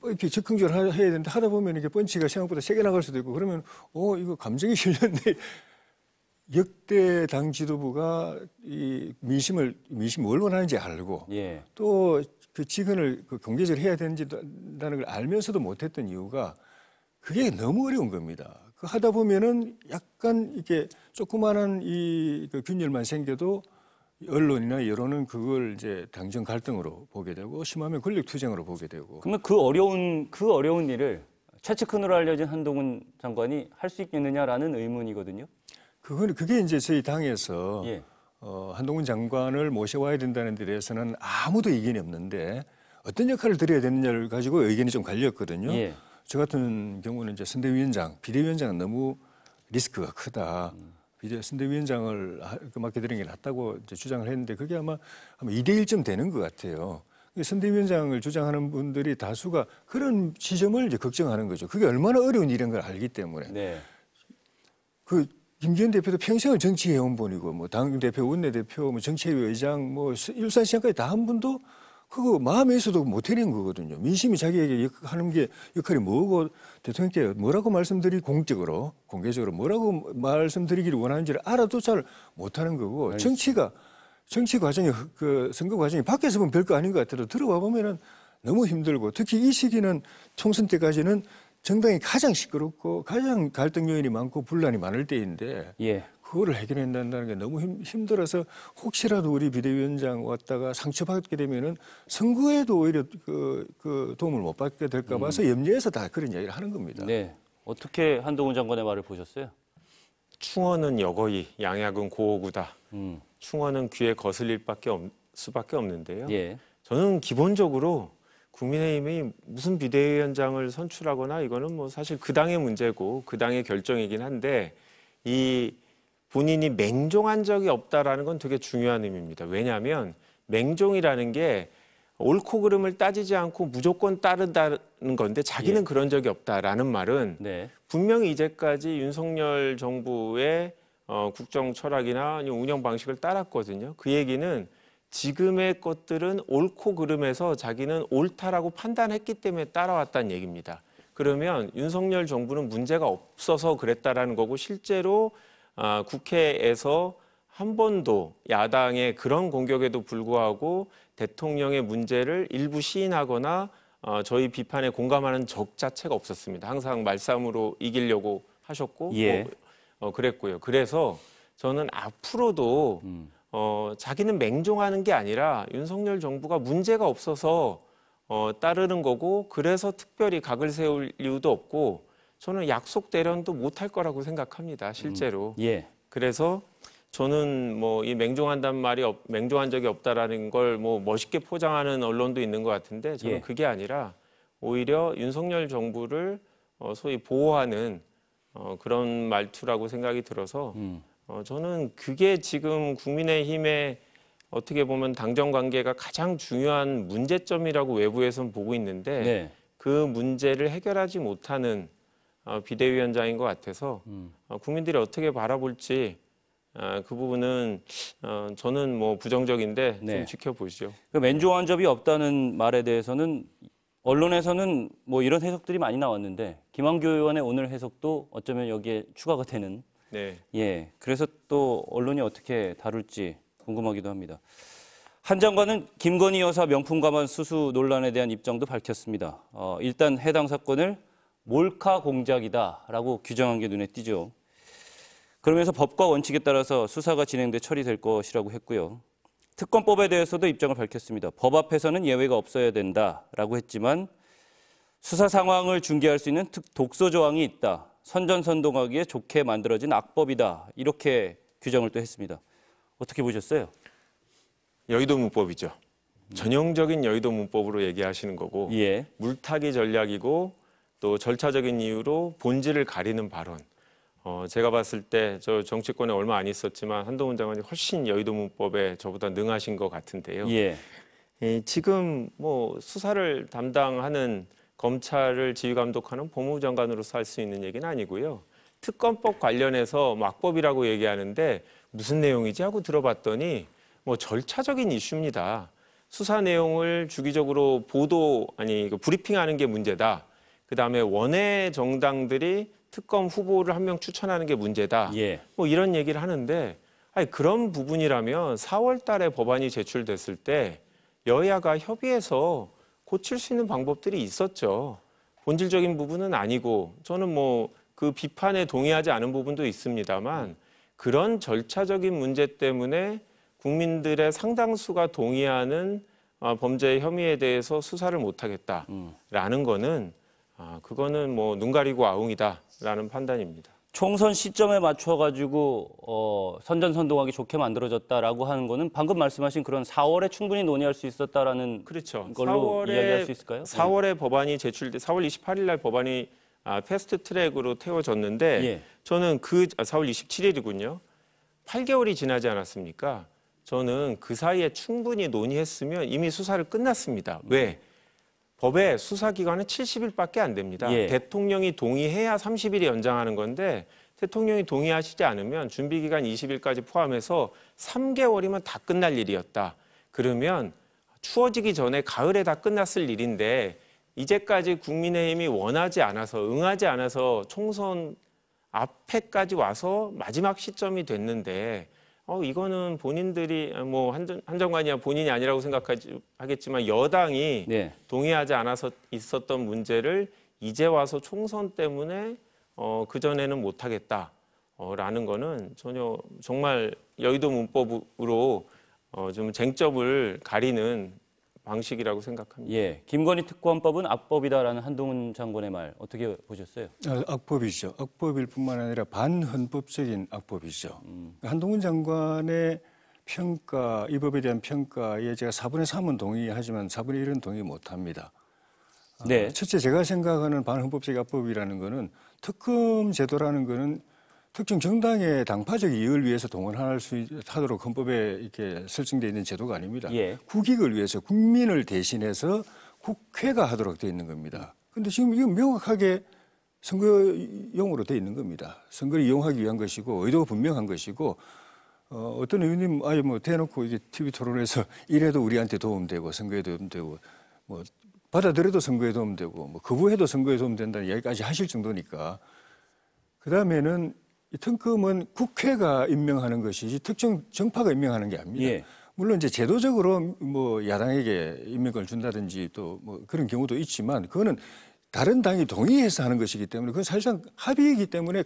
뭐 이렇게 즉흥적으로 해야 되는데 하다 보면 이게 펀치가 생각보다 세게 나갈 수도 있고 그러면 어 이거 감정이 실렸네 역대 당 지도부가 이 민심을 민심을 뭘 원하는지 알고 예. 또그 직언을 그 경계적으로 해야 되는지라는 걸 알면서도 못했던 이유가 그게 너무 어려운 겁니다. 그 하다 보면은 약간 이게 렇 조그마한 이 그 균열만 생겨도 언론이나 여론은 그걸 이제 당정 갈등으로 보게 되고 심하면 권력 투쟁으로 보게 되고. 그러면 그 어려운 그 어려운 일을 최측근으로 알려진 한동훈 장관이 할 수 있겠느냐라는 의문이거든요. 그건 그게 이제 저희 당에서 예. 어, 한동훈 장관을 모셔와야 된다는 데 대해서는 아무도 이견이 없는데 어떤 역할을 드려야 되느냐를 가지고 의견이 좀 갈렸거든요. 예. 저 같은 경우는 이제 선대위원장, 비대위원장은 너무 리스크가 크다. 비대 제 선대위원장을 그 맡게 되는 게 낫다고 주장을 했는데 그게 아마 아마 2대 1쯤 되는 것 같아요. 선대위원장을 주장하는 분들이 다수가 그런 지점을 이제 걱정하는 거죠. 그게 얼마나 어려운 일인 걸 알기 때문에. 네. 그 김기현 대표도 평생을 정치해온 분이고 뭐 당대표, 원내대표, 뭐 정치회의장, 뭐 일산시장까지 다 한 분도 그거 마음에 서도못 해낸 거거든요. 민심이 자기에게 하는 게 역할이 뭐고 대통령께 뭐라고 말씀드리 공적으로 공개적으로 뭐라고 말씀드리기를 원하는지를 알아도 잘 못하는 거고 알겠습니다. 정치가 정치 과정이 그 선거 과정이 밖에서 보면 별거 아닌 것 같아도 들어와 보면은 너무 힘들고 특히 이 시기는 총선 때까지는 정당이 가장 시끄럽고 가장 갈등 요인이 많고 분란이 많을 때인데 예. 그거를 해결한다는 해게 너무 힘, 힘들어서 혹시라도 우리 비대위원장 왔다가 상처받게 되면은 선거에도 오히려 그, 그 도움을 못 받게 될까 봐서 음. 염려해서 다 그런 이야기를 하는 겁니다. 네. 어떻게 한동훈 장관의 말을 보셨어요? 충원은 여거이, 양약은 고호구다. 음. 충원은 귀에 거슬릴 밖에 없, 수밖에 없는데요. 예. 저는 기본적으로 국민의힘이 무슨 비대위원장을 선출하거나 이거는 뭐 사실 그 당의 문제고 그 당의 결정이긴 한데 이 본인이 맹종한 적이 없다라는 건 되게 중요한 의미입니다. 왜냐하면 맹종이라는 게 옳고 그름을 따지지 않고 무조건 따른다는 건데 자기는 예. 그런 적이 없다라는 말은 네. 분명히 이제까지 윤석열 정부의 어, 국정 철학이나 운영 방식을 따랐거든요. 그 얘기는 지금의 것들은 옳고 그름에서 자기는 옳다라고 판단했기 때문에 따라왔다는 얘기입니다. 그러면 윤석열 정부는 문제가 없어서 그랬다라는 거고 실제로 아, 국회에서 한 번도 야당의 그런 공격에도 불구하고 대통령의 문제를 일부 시인하거나 어, 저희 비판에 공감하는 적 자체가 없었습니다. 항상 말싸움으로 이기려고 하셨고 예. 어, 어, 그랬고요. 그래서 저는 앞으로도 음. 어, 자기는 맹종하는 게 아니라 윤석열 정부가 문제가 없어서 어, 따르는 거고 그래서 특별히 각을 세울 이유도 없고 저는 약속 대련도 못할 거라고 생각합니다. 음. 실제로. 음. 예. 그래서 저는 뭐 이 맹종한다는 말이 없, 맹종한 적이 없다라는 걸 뭐 멋있게 포장하는 언론도 있는 것 같은데 저는 예. 그게 아니라 오히려 윤석열 정부를 어, 소위 보호하는 어, 그런 말투라고 생각이 들어서 음. 어, 저는 그게 지금 국민의힘의 어떻게 보면 당정 관계가 가장 중요한 문제점이라고 외부에서는 보고 있는데 네. 그 문제를 해결하지 못하는 어, 비대위원장인 것 같아서 음. 어, 국민들이 어떻게 바라볼지 어, 그 부분은 저는 뭐 부정적인데 네. 좀 지켜보시죠. 그 맨조 환접이 없다는 말에 대해서는 언론에서는 뭐 이런 해석들이 많이 나왔는데 김한교 의원의 오늘 해석도 어쩌면 여기에 추가가 되는. 네. 예. 그래서 또 언론이 어떻게 다룰지 궁금하기도 합니다. 한 장관은 김건희 여사 명품 가만 수수 논란에 대한 입장도 밝혔습니다. 어, 일단 해당 사건을 몰카 공작이다라고 규정한 게 눈에 띄죠. 그러면서 법과 원칙에 따라서 수사가 진행돼 처리될 것이라고 했고요. 특검법에 대해서도 입장을 밝혔습니다. 법 앞에서는 예외가 없어야 된다라고 했지만 수사 상황을 중개할 수 있는 독소 조항이 있다. 선전선동하기에 좋게 만들어진 악법이다. 이렇게 규정을 또 했습니다. 어떻게 보셨어요? 여의도 문법이죠. 전형적인 여의도 문법으로 얘기하시는 거고 예. 물타기 전략이고 또 절차적인 이유로 본질을 가리는 발언. 어, 제가 봤을 때 저 정치권에 얼마 안 있었지만 한동훈 장관이 훨씬 여의도 문법에 저보다 능하신 것 같은데요. 예. 예, 지금 뭐 수사를 담당하는 검찰을 지휘 감독하는 법무 장관으로서 할 수 있는 얘기는 아니고요. 특검법 관련해서 막법이라고 얘기하는데 무슨 내용이지 하고 들어봤더니 뭐 절차적인 이슈입니다. 수사 내용을 주기적으로 보도 아니 브리핑하는 게 문제다. 그다음에 원외 정당들이 특검 후보를 한 명 추천하는 게 문제다. 예. 뭐 이런 얘기를 하는데 아니 그런 부분이라면 4월 달에 법안이 제출됐을 때 여야가 협의해서 고칠 수 있는 방법들이 있었죠. 본질적인 부분은 아니고 저는 뭐 그 비판에 동의하지 않은 부분도 있습니다만 그런 절차적인 문제 때문에 국민들의 상당수가 동의하는 어, 범죄 혐의에 대해서 수사를 못하겠다라는 거는 아, 그거는 뭐 눈 가리고 아웅이다라는 판단입니다. 총선 시점에 맞춰 가지고 어, 선전선동하기 좋게 만들어졌다라고 하는 거는 방금 말씀하신 그런 4월에 충분히 논의할 수 있었다라는 그렇죠. 걸로 4월에, 이야기할 수 있을까요? 4월에 네. 법안이 제출돼 4월 28일 날 법안이 아, 패스트 트랙으로 태워졌는데 예. 저는 그 아, 4월 27일이군요. 8개월이 지나지 않았습니까? 저는 그 사이에 충분히 논의했으면 이미 수사를 끝났습니다. 왜? 음. 법의 수사 기간은 70일밖에 안 됩니다. 예. 대통령이 동의해야 30일이 연장하는 건데 대통령이 동의하시지 않으면 준비 기간 20일까지 포함해서 3개월이면 다 끝날 일이었다. 그러면 추워지기 전에 가을에 다 끝났을 일인데 이제까지 국민의힘이 원하지 않아서 응하지 않아서 총선 앞에까지 와서 마지막 시점이 됐는데 어, 이거는 본인들이 아, 뭐 한정, 한정관이야 본인이 아니라고 생각하겠지만 여당이 네. 동의하지 않아서 있었던 문제를 이제 와서 총선 때문에 어, 그전에는 못하겠다라는 어, 거는 전혀 정말 여의도 문법으로 어, 좀 쟁점을 가리는 방식이라고 생각합니다. 예, 김건희 특검법은 악법이다라는 한동훈 장관의 말 어떻게 보셨어요? 아, 악법이죠. 악법일 뿐만 아니라 반헌법적인 악법이죠. 음. 그러니까 한동훈 장관의 평가, 이 법에 대한 평가에 제가 4분의 3은 동의하지만 4분의 1은 동의 못합니다. 아, 네. 첫째 제가 생각하는 반헌법적 악법이라는 거는 특검 제도라는 거는 특정 정당의 당파적 이익을 위해서 동원할 수있도록 헌법에 이렇게 설정되어 있는 제도가 아닙니다. 예. 국익을 위해서 국민을 대신해서 국회가 하도록 되어 있는 겁니다. 그런데 지금 이건 명확하게 선거용으로 되어 있는 겁니다. 선거를 이용하기 위한 것이고 의도가 분명한 것이고 어, 어떤 의원님 아예 뭐 대놓고 이게 TV 토론에서 이래도 우리한테 도움되고 선거에 도움되고 뭐 받아들여도 선거에 도움되고 뭐 거부해도 선거에 도움된다는 이야기까지 하실 정도니까 그 다음에는 이 특검은 국회가 임명하는 것이지 특정 정파가 임명하는 게 아닙니다. 예. 물론 이제 제도적으로 뭐 야당에게 임명권을 준다든지 또 뭐 그런 경우도 있지만 그거는 다른 당이 동의해서 하는 것이기 때문에 그건 사실상 합의이기 때문에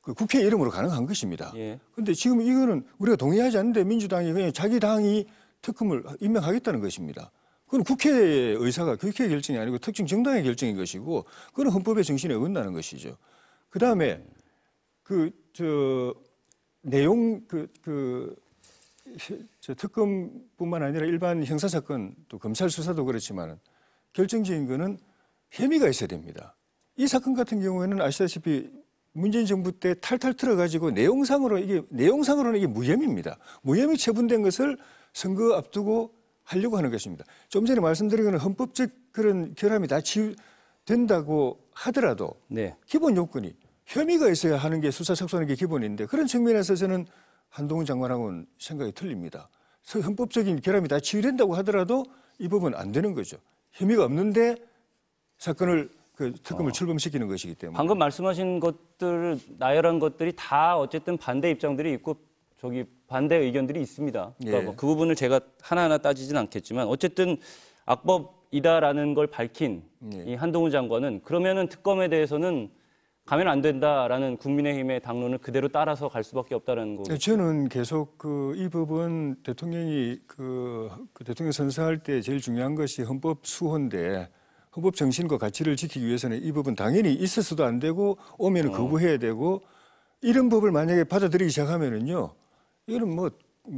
그 국회 이름으로 가능한 것입니다. 그런데 예. 지금 이거는 우리가 동의하지 않는데 민주당이 그냥 자기 당이 특검을 임명하겠다는 것입니다. 그건 국회의 의사가 국회 결정이 아니고 특정 정당의 결정인 것이고 그건 헌법의 정신에 어긋나는 것이죠. 그다음에 그그 그, 그 저 내용 그그 그, 특검뿐만 아니라 일반 형사 사건 또 검찰 수사도 그렇지만 결정적인 거는 혐의가 있어야 됩니다. 이 사건 같은 경우에는 아시다시피 문재인 정부 때 탈탈 틀어가지고 내용상으로 이게 내용상으로는 이게 무혐의입니다. 무혐의 처분된 것을 선거 앞두고 하려고 하는 것입니다. 좀 전에 말씀드린 것은 헌법적 그런 결함이 다 치유 된다고 하더라도 네. 기본 요건이 혐의가 있어야 하는 게 수사 착수하는 게 기본인데 그런 측면에서 저는 한동훈 장관하고는 생각이 틀립니다. 헌법적인 결함이 다 치유된다고 하더라도 이 법은 안 되는 거죠. 혐의가 없는데 사건을 그 특검을 어. 출범시키는 것이기 때문에 방금 말씀하신 것들 나열한 것들이 다 어쨌든 반대 입장들이 있고 저기 반대 의견들이 있습니다. 그러니까 예. 뭐그 부분을 제가 하나하나 따지진 않겠지만 어쨌든 악법이다라는 걸 밝힌 예. 이 한동훈 장관은 그러면은 특검에 대해서는 가면 안 된다라는 국민의힘의 당론을 그대로 따라서 갈 수밖에 없다는 거죠. 네, 저는 계속 그이 법은 대통령이 그, 그, 대통령 선서할 때 제일 중요한 것이 헌법 수호인데 헌법 정신과 가치를 지키기 위해서는 이 법은 당연히 있어서도 안 되고 오면 어. 거부해야 되고 이런 법을 만약에 받아들이기 시작하면은요 이거는 뭐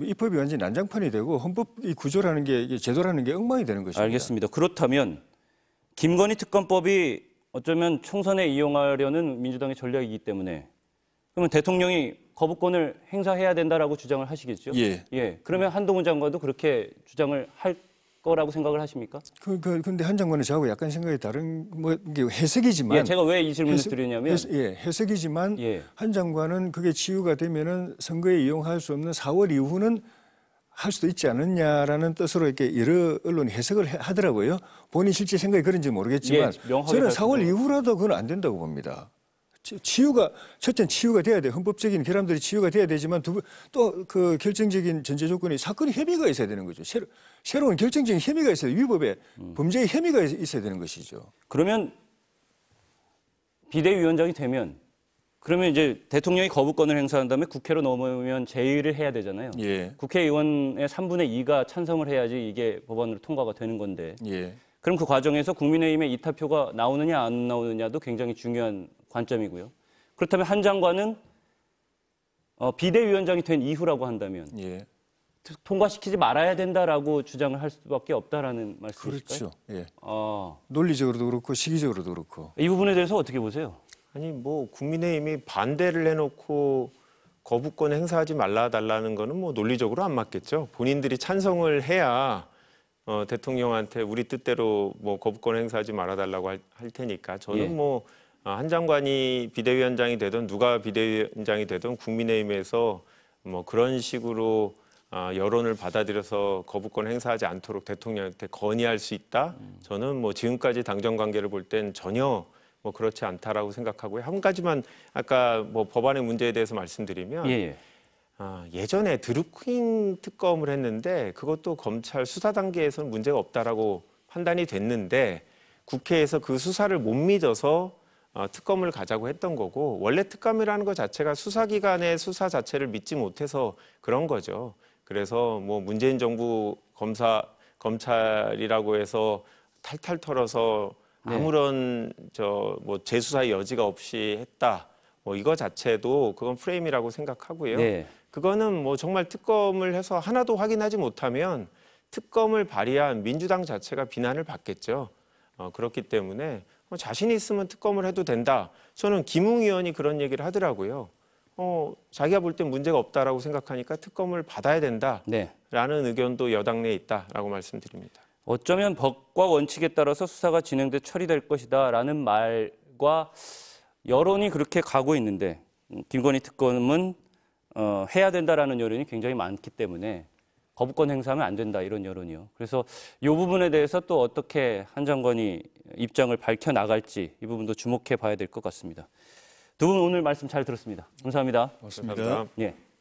입법이 완전 난장판이 되고 헌법 이 구조라는 게 제도라는 게 엉망이 되는 것입니다. 알겠습니다. 그렇다면 김건희 특검법이 어쩌면 총선에 이용하려는 민주당의 전략이기 때문에 그러면 대통령이 거부권을 행사해야 된다라고 주장을 하시겠죠? 예. 예. 그러면 한동훈 장관도 그렇게 주장을 할 거라고 생각을 하십니까? 그, 그 근데 한 장관은 저하고 약간 생각이 다른 뭐 이게 해석이지만 예, 제가 왜 이 질문을 해석, 드리냐면 해석, 예, 해석이지만 예. 한 장관은 그게 치유가 되면은 선거에 이용할 수 없는 4월 이후는 할 수도 있지 않느냐라는 뜻으로 이렇게 여러 언론이 해석을 하더라고요. 본인 실제 생각이 그런지 모르겠지만 예, 저는 4월 이후라도 그건 안 된다고 봅니다. 치유가 첫째 치유가 돼야 돼 헌법적인 결함들이 치유가 돼야 되지만 두또그 결정적인 전제 조건이 사건의 혐의가 있어야 되는 거죠. 새로, 새로운 결정적인 혐의가 있어야 위법에 범죄의 혐의가 있어야 되는 것이죠. 그러면 비대위원장이 되면 그러면 이제 대통령이 거부권을 행사한 다음에 국회로 넘어오면 제의를 해야 되잖아요. 예. 국회의원의 3분의 2가 찬성을 해야지 이게 법안으로 통과가 되는 건데. 예. 그럼 그 과정에서 국민의힘의 이타표가 나오느냐 안 나오느냐도 굉장히 중요한 관점이고요. 그렇다면 한 장관은 어, 비대위원장이 된 이후라고 한다면 예. 통과시키지 말아야 된다라고 주장을 할 수밖에 없다라는 말씀이시까 그렇죠. 예. 아. 논리적으로도 그렇고 시기적으로도 그렇고. 이 부분에 대해서 어떻게 보세요? 아니 뭐 국민의힘이 반대를 해놓고 거부권 행사하지 말라 달라는 거는 뭐 논리적으로 안 맞겠죠. 본인들이 찬성을 해야 어, 대통령한테 우리 뜻대로 뭐 거부권 행사하지 말아 달라고 할, 할, 테니까 저는 예. 뭐한 아, 장관이 비대위원장이 되든 누가 비대위원장이 되든 국민의힘에서 뭐 그런 식으로 어, 여론을 받아들여서 거부권 행사하지 않도록 대통령한테 건의할 수 있다. 음. 저는 뭐 지금까지 당정 관계를 볼 땐 전혀 뭐 그렇지 않다라고 생각하고요. 한 가지만 아까 뭐 법안의 문제에 대해서 말씀드리면 예. 예. 아, 예전에 드루킹 특검을 했는데 그것도 검찰 수사 단계에서는 문제가 없다라고 판단이 됐는데 국회에서 그 수사를 못 믿어서 어, 특검을 가자고 했던 거고 원래 특검이라는 것 자체가 수사기관의 수사 자체를 믿지 못해서 그런 거죠. 그래서 뭐 문재인 정부 검사 검찰이라고 해서 탈탈 털어서 네. 아무런 저뭐 재수사의 여지가 없이 했다. 뭐 이거 자체도 그건 프레임이라고 생각하고요. 네. 그거는 뭐 정말 특검을 해서 하나도 확인하지 못하면 특검을 발의한 민주당 자체가 비난을 받겠죠. 어, 그렇기 때문에 뭐 자신 있으면 특검을 해도 된다. 저는 김웅 의원이 그런 얘기를 하더라고요. 어, 자기가 볼 땐 문제가 없다라고 생각하니까 특검을 받아야 된다라는 네. 의견도 여당 내에 있다라고 말씀드립니다. 어쩌면 법과 원칙에 따라서 수사가 진행돼 처리될 것이다라는 말과 여론이 그렇게 가고 있는데 음, 김건희 특검은 어, 해야 된다라는 여론이 굉장히 많기 때문에 거부권 행사하면 안 된다 이런 여론이요. 그래서 이 부분에 대해서 또 어떻게 한 장관이 입장을 밝혀 나갈지 이 부분도 주목해 봐야 될 것 같습니다. 두 분 오늘 말씀 잘 들었습니다. 감사합니다. 고맙습니다. 감사합니다. 예.